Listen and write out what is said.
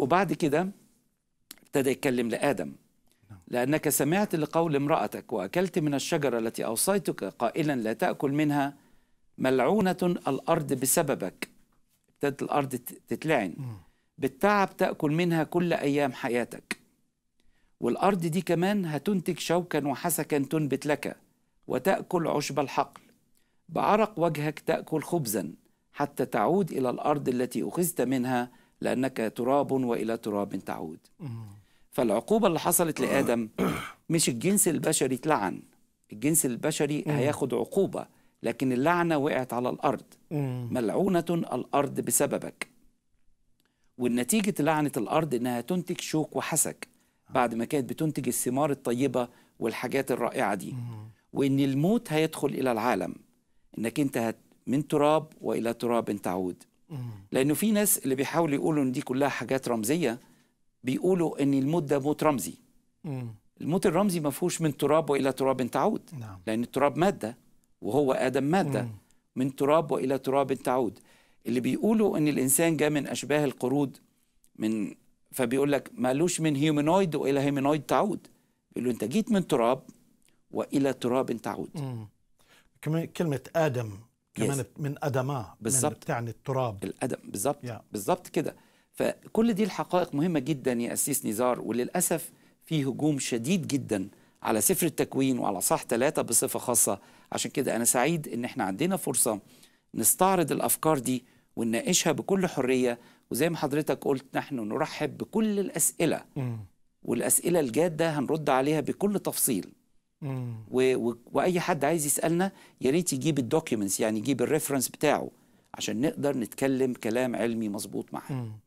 وبعد كده ابتدى يتكلم لآدم نعم. لأنك سمعت لقول امرأتك وأكلت من الشجرة التي أوصيتك قائلا لا تأكل منها ملعونة الأرض بسببك ابتدت الأرض تتلعن بالتعب تأكل منها كل أيام حياتك والأرض دي كمان هتنتج شوكا وحسكا تنبت لك وتأكل عشب الحقل بعرق وجهك تأكل خبزا حتى تعود إلى الأرض التي أخذت منها لأنك تراب وإلى تراب تعود فالعقوبة اللي حصلت لآدم مش الجنس البشري اتلعن الجنس البشري هياخد عقوبة لكن اللعنة وقعت على الأرض ملعونة الأرض بسببك والنتيجة لعنة الأرض إنها تنتج شوك وحسك آه. بعد ما كانت بتنتج الثمار الطيبة والحاجات الرائعة دي وإن الموت هيدخل إلى العالم إنك أنت من تراب وإلى تراب تعود لانه في ناس اللي بيحاولوا يقولوا ان دي كلها حاجات رمزيه بيقولوا ان الموت ده موت رمزي الموت الرمزي ما فيهوش من تراب والى تراب تعود نعم. لان التراب ماده وهو ادم ماده مم. من تراب والى تراب تعود اللي بيقولوا ان الانسان جاء من اشباه القرود من فبيقول لك مالوش من هيومينويد والى هيومينويد تعود بيقول له انت جيت من تراب والى تراب تعود كلمه ادم كمان من بالزبط. بالظبط بتاع التراب الأدم بالظبط yeah. بالظبط كده فكل دي الحقائق مهمة جدا يا أسيس نزار وللأسف في هجوم شديد جدا على سفر التكوين وعلى صح ثلاثة بصفة خاصة عشان كده أنا سعيد إن إحنا عندنا فرصة نستعرض الأفكار دي ونناقشها بكل حرية وزي ما حضرتك قلت نحن نرحب بكل الأسئلة م. والأسئلة الجادة هنرد عليها بكل تفصيل و... و... واي حد عايز يسالنا يا ريت يجيب الدوكيومنتس يعني يجيب الريفرنس بتاعه عشان نقدر نتكلم كلام علمي مظبوط معاه